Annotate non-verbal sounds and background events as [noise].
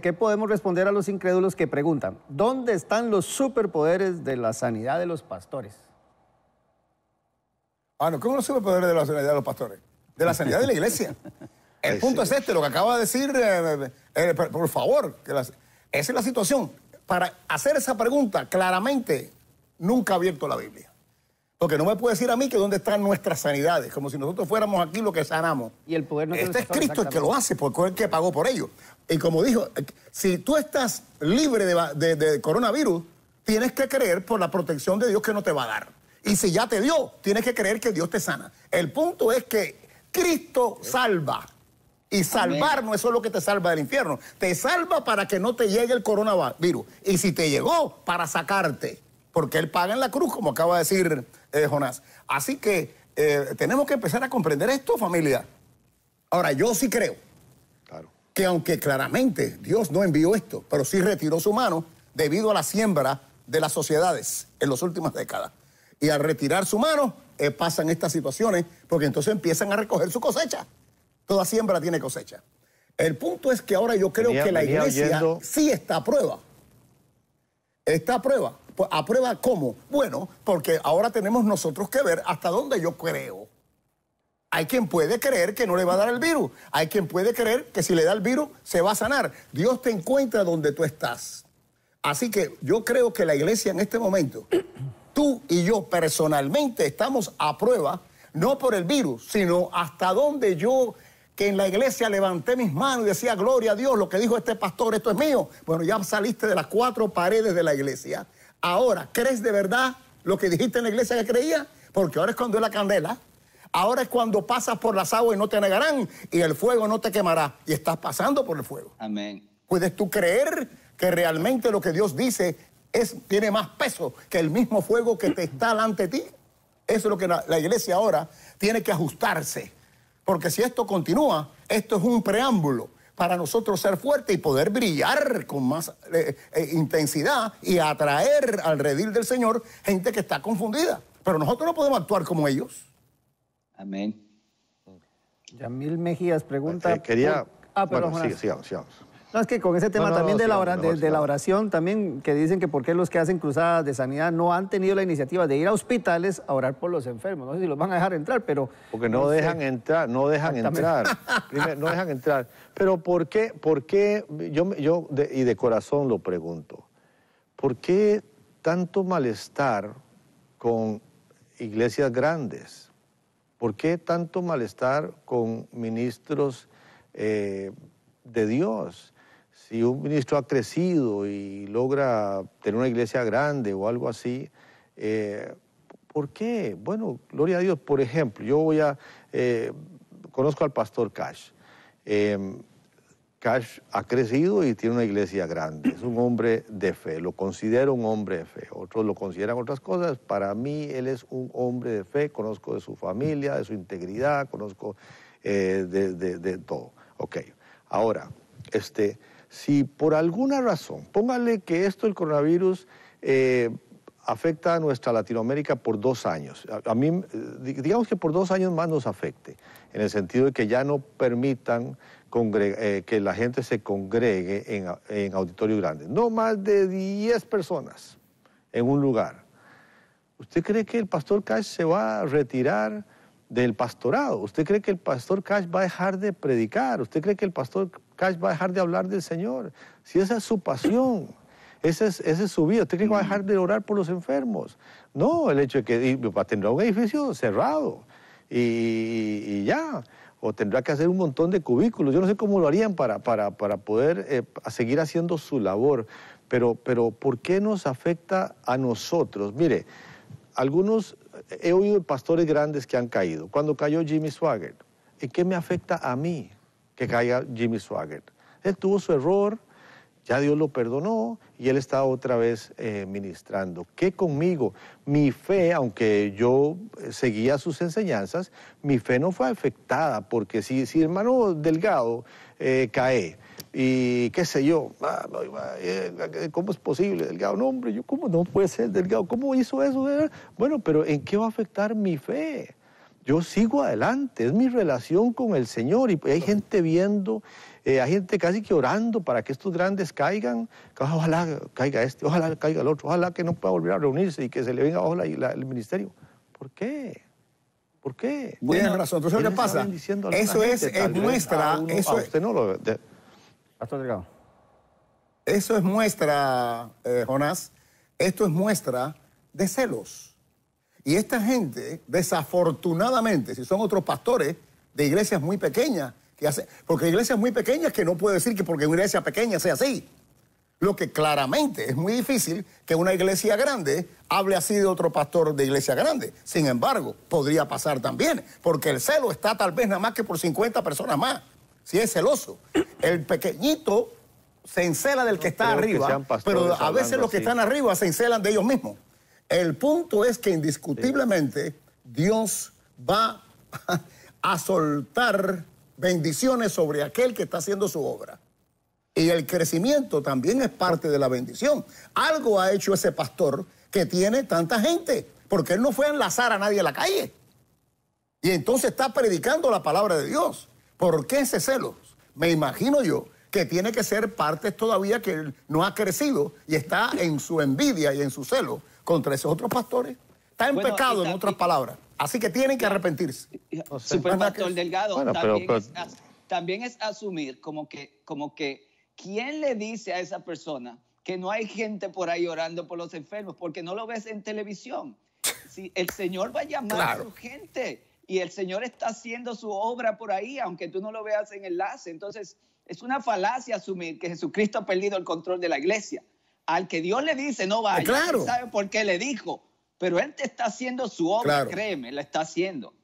¿Qué podemos responder a los incrédulos que preguntan, ¿dónde están los superpoderes de la sanidad de los pastores? Bueno, ah, ¿cómo los superpoderes de la sanidad de los pastores? De la sanidad de la iglesia. [laughs] El punto es este, lo que acaba de decir, eh, eh, eh, por favor, esa es la situación. Para hacer esa pregunta claramente, nunca ha abierto la Biblia. Porque no me puede decir a mí que dónde están nuestras sanidades, como si nosotros fuéramos aquí lo que sanamos. Y el poder no este es Cristo el que lo hace, porque es el que pagó por ello. Y como dijo, si tú estás libre de, coronavirus, tienes que creer por la protección de Dios que no te va a dar. Y si ya te dio, tienes que creer que Dios te sana. El punto es que Cristo salva. Y salvar no es solo que te salva del infierno, te salva para que no te llegue el coronavirus. Y si te llegó, para sacarte porque él paga en la cruz, como acaba de decir eh, Jonás. Así que eh, tenemos que empezar a comprender esto, familia. Ahora, yo sí creo claro. que aunque claramente Dios no envió esto, pero sí retiró su mano debido a la siembra de las sociedades en las últimas décadas. Y al retirar su mano, eh, pasan estas situaciones, porque entonces empiezan a recoger su cosecha. Toda siembra tiene cosecha. El punto es que ahora yo creo que la iglesia sí está a prueba. Está a prueba. Pues, ¿A prueba cómo? Bueno, porque ahora tenemos nosotros que ver hasta dónde yo creo. Hay quien puede creer que no le va a dar el virus. Hay quien puede creer que si le da el virus se va a sanar. Dios te encuentra donde tú estás. Así que yo creo que la iglesia en este momento, [clears throat] tú y yo personalmente estamos a prueba, no por el virus, sino hasta dónde yo que en la iglesia levanté mis manos y decía, gloria a Dios, lo que dijo este pastor, esto es mío. Bueno, ya saliste de las cuatro paredes de la iglesia Ahora, ¿crees de verdad lo que dijiste en la iglesia que creía? Porque ahora es cuando es la candela. Ahora es cuando pasas por las aguas y no te negarán y el fuego no te quemará. Y estás pasando por el fuego. Amén. ¿Puedes tú creer que realmente lo que Dios dice es, tiene más peso que el mismo fuego que te está delante de ti? Eso es lo que la iglesia ahora tiene que ajustarse. Porque si esto continúa, esto es un preámbulo para nosotros ser fuertes y poder brillar con más eh, eh, intensidad y atraer al redil del Señor gente que está confundida. Pero nosotros no podemos actuar como ellos. Amén. Yamil Mejías pregunta. Eh, quería. Ah, perdón, sí, no, es que con ese tema también de, la oración, también que dicen que por qué los que hacen cruzadas de sanidad no han tenido la iniciativa de ir a hospitales a orar por los enfermos. No sé si los van a dejar entrar, pero... Porque no, dejan entrar, no dejan entrar. [laughs] no dejan entrar. Pero ¿por qué? Por qué yo, yo y de corazón lo pregunto. ¿Por qué tanto malestar con iglesias grandes? ¿Por qué tanto malestar con ministros eh, de Dios? si un ministro ha crecido y logra tener una iglesia grande o algo así, eh, ¿por qué? Bueno, gloria a Dios. Por ejemplo, yo voy a, eh, conozco al pastor Cash. Em, Cash ha crecido y tiene una iglesia grande. Es un hombre de fe, lo considero un hombre de fe. Otros lo consideran otras cosas. Para mí, él es un hombre de fe. Conozco de su familia, de su integridad, conozco eh, de, de todo. Ok, ahora, este si por alguna razón, póngale que esto, el coronavirus, eh, afecta a nuestra Latinoamérica por dos años. A, mí, eh, digamos que por dos años más nos afecte, en el sentido de que ya no permitan eh, que la gente se congregue en, en auditorios grandes. No más de 10 personas en un lugar. ¿Usted cree que el pastor Cash se va a retirar del pastorado. ¿Usted cree que el pastor Cash va a dejar de predicar? ¿Usted cree que el pastor Cash va a dejar de hablar del Señor? Si esa es su pasión, esa es, su vida, ¿usted cree que va a dejar de orar por los enfermos? No, el hecho de que tendrá un edificio cerrado y, ya o tendrá que hacer un montón de cubículos. Yo no sé cómo lo harían para, para, poder eh, seguir haciendo su labor, pero, pero ¿por qué nos afecta a nosotros? Mire, algunos, he oído pastores grandes que han caído. Cuando cayó Jimmy Swaggart, ¿y qué me afecta a mí que caiga Jimmy Swaggart? Él tuvo su error, ya Dios lo perdonó y él está otra vez eh, ministrando. ¿Qué conmigo? Mi fe, aunque yo seguía sus enseñanzas, mi fe no fue afectada porque si, si hermano Delgado eh, cae, y qué sé yo, ah, eh, ¿cómo es posible, Delgado? No, hombre, yo, ¿cómo no puede ser Delgado? ¿Cómo hizo eso? Bueno, pero ¿en qué va a afectar mi fe? Yo sigo adelante, es mi relación con el Señor y pues, hay gente viendo, eh, hay gente casi que orando para que estos grandes caigan, ojalá caiga este, ojalá caiga el otro, ojalá que no pueda volver a reunirse y que se le venga abajo el ministerio. ¿Por qué? ¿Por qué? Tienes razón. ¿qué pasa? Eso es, nuestra. Eh, eso... no lo, Pastor Eso es muestra, eh, Jonás, esto es muestra de celos. Y esta gente, desafortunadamente, si son otros pastores de iglesias muy pequeñas, que hace, porque iglesias muy pequeñas que no puede decir que porque una iglesia pequeña sea así. Lo que claramente es muy difícil que una iglesia grande hable así de otro pastor de iglesia grande. Sin embargo, podría pasar también, porque el celo está tal vez nada más que por 50 personas más si es celoso. El pequeñito se encela del que está arriba, pero a veces los que están arriba se encelan de ellos mismos. El punto es que indiscutiblemente Dios va [laughs] a soltar bendiciones sobre aquel que está haciendo su obra. Y el crecimiento también es parte de la bendición. Algo ha hecho ese pastor que tiene tanta gente, porque él no fue a enlazar a nadie a la calle. Y entonces está predicando la palabra de Dios. ¿Por qué ese celo? Me imagino yo que tiene que ser parte todavía que no ha crecido y está en su envidia y en su celo contra esos otros pastores. Está en pecado, en otras palabras. Así que tienen que arrepentirse. O Delgado, también, Es, asumir como que, como que, ¿quién le dice a esa persona que no hay gente por ahí orando por los enfermos? Porque no lo ves en televisión. Si el Señor va a llamar a su gente y el Señor está haciendo su obra por ahí, aunque tú no lo veas en enlace. Entonces, es una falacia asumir que Jesucristo ha perdido el control de la iglesia. Al que Dios le dice, no vaya, claro. sabe por qué le dijo, pero Él te está haciendo su obra, créeme, la está haciendo.